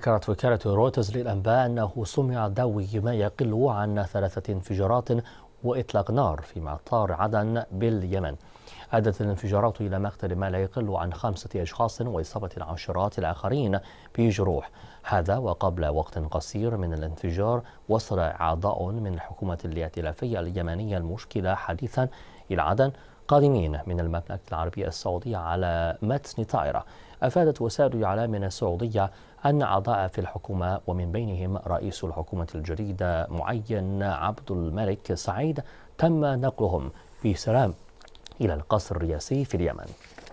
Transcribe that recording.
ذكرت وكالة رويترز للأنباء أنه سمع دوي ما يقل عن ثلاثة انفجارات وإطلاق نار في مطار عدن باليمن أدت الانفجارات إلى مقتل ما لا يقل عن خمسة أشخاص وإصابة العشرات الآخرين بجروح هذا وقبل وقت قصير من الانفجار وصل أعضاء من الحكومة الائتلافية اليمنية المشكلة حديثا إلى عدن قادمين من المملكة العربية السعودية على متن طائرة أفادت وسائل الإعلام السعودية أن أعضاء في الحكومة ومن بينهم رئيس الحكومة الجديدة معين عبد الملك سعيد تم نقلهم بسلام إلى القصر الرئاسي في اليمن